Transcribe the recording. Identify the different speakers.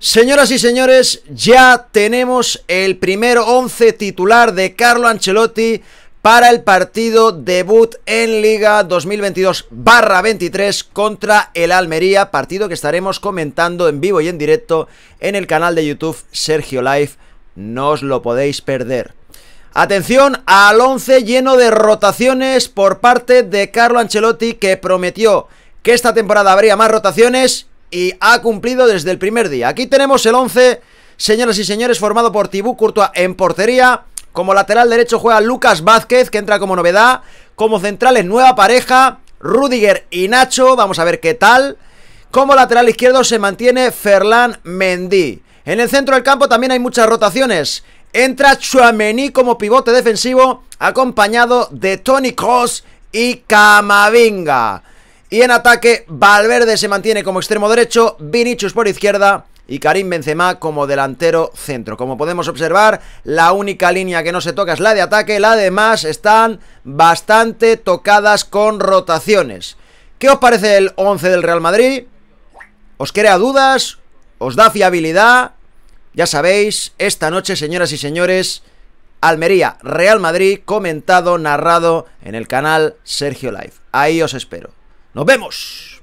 Speaker 1: Señoras y señores, ya tenemos el primer once titular de Carlo Ancelotti para el partido debut en Liga 2022-23 contra el Almería, partido que estaremos comentando en vivo y en directo en el canal de YouTube Sergio Live. No os lo podéis perder. Atención al once lleno de rotaciones por parte de Carlo Ancelotti que prometió que esta temporada habría más rotaciones y ha cumplido desde el primer día. Aquí tenemos el 11, señoras y señores, formado por Tibú Courtois en portería. Como lateral derecho juega Lucas Vázquez, que entra como novedad. Como centrales, nueva pareja, Rudiger y Nacho. Vamos a ver qué tal. Como lateral izquierdo se mantiene Ferland Mendy. En el centro del campo también hay muchas rotaciones. Entra Chuamení como pivote defensivo, acompañado de Tony Cross y Camavinga. Y en ataque, Valverde se mantiene como extremo derecho, Vinicius por izquierda y Karim Benzema como delantero centro. Como podemos observar, la única línea que no se toca es la de ataque, la más están bastante tocadas con rotaciones. ¿Qué os parece el 11 del Real Madrid? ¿Os crea dudas? ¿Os da fiabilidad? Ya sabéis, esta noche, señoras y señores, Almería, Real Madrid, comentado, narrado en el canal Sergio Live. Ahí os espero. Nos vemos.